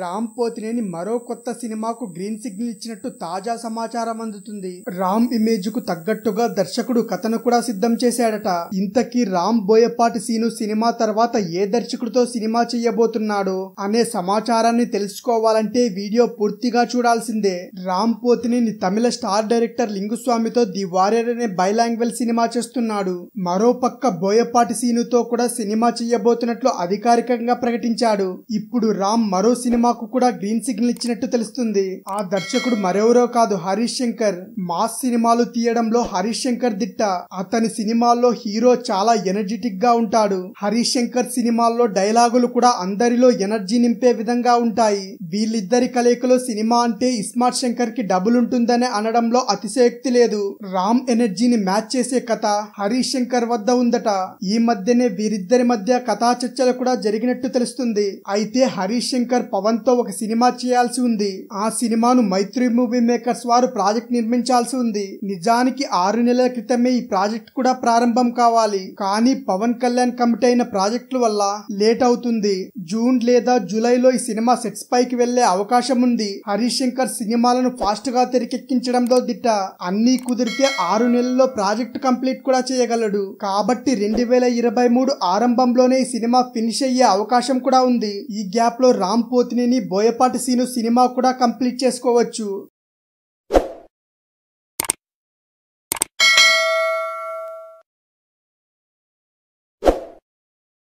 రామ్ పోతినేని మరో కొత్త సినిమాకు గ్రీన్ సిగ్నల్ ఇచ్చినట్టు తాజా సమాచారం అందుతుంది రామ్ ఇమేజ్ కు తగ్గట్టుగా దర్శకుడు కథను కూడా సిద్ధం చేశాడట ఇంతకీ రామ్ బోయపాటి సీను సినిమా తర్వాత ఏ దర్శకుడితో సినిమా చేయబోతున్నాడు అనే సమాచారాన్ని తెలుసుకోవాలంటే వీడియో పూర్తిగా చూడాల్సిందే రామ్ పోతినేని తమిళ స్టార్ డైరెక్టర్ లింగుస్వామితో ది వారియర్ అనే బైలాంగ్వేజ్ సినిమా చేస్తున్నాడు మరో పక్క బోయపాటి సీనుతో కూడా సినిమా చేయబోతున్నట్లు అధికారికంగా ప్రకటించాడు ఇప్పుడు రామ్ మరో సినిమా సినిమాకు కూడా గ్రీన్ సిగ్నల్ ఇచ్చినట్టు తెలుస్తుంది ఆ దర్శకుడు మరెవరో కాదు హరీష్ శంకర్ మాస్ సినిమాలు తీయడంలో హరీష్ శంకర్ దిట్ట అతని సినిమాల్లో హీరో చాలా ఎనర్జెటిక్ గా ఉంటాడు హరీష్ శంకర్ సినిమాల్లో డైలాగులు కూడా అందరిలో ఎనర్జీ నింపే విధంగా ఉంటాయి వీళ్ళిద్దరి కలయికలో సినిమా అంటే ఇస్మార్ట్ శంకర్ కి డబుల్ ఉంటుందని అనడంలో అతిశయోక్తి లేదు రామ్ ఎనర్జీని మ్యాచ్ చేసే కథ హరీష్ శంకర్ వద్ద ఉందట ఈ మధ్యనే వీరిద్దరి మధ్య కథా చర్చలు కూడా జరిగినట్టు తెలుస్తుంది అయితే హరీష్ శంకర్ పవన్ పవన్తో ఒక సినిమా చేయాల్సి ఉంది ఆ సినిమాను మైత్రి మూవీ మేకర్స్ వారు ప్రాజెక్ట్ నిర్మించాల్సి ఉంది నిజానికి ఆరు నెలల క్రితమే ఈ ప్రాజెక్ట్ కూడా ప్రారంభం కావాలి కానీ పవన్ కళ్యాణ్ కమిటీ అయిన ప్రాజెక్టుల వల్ల లేట్ అవుతుంది జూన్ లేదా జూలైలో ఈ సినిమా సెట్స్ పైకి వెళ్లే అవకాశం ఉంది హరీష్ శంకర్ సినిమాలను ఫాస్ట్ గా తెరకెక్కించడంలో దిట్ట అన్ని కుదిరితే ఆరు నెలల్లో ప్రాజెక్ట్ కంప్లీట్ కూడా చేయగలడు కాబట్టి రెండు వేల ఇరవై మూడు ఆరంభంలోనే ఈ సినిమా ఫినిష్ అయ్యే అవకాశం కూడా ఉంది ఈ గ్యాప్ లో రామ్ పోతిని దీనిని బోయపాటి సీను సినిమా కూడా కంప్లీట్ చేసుకోవచ్చు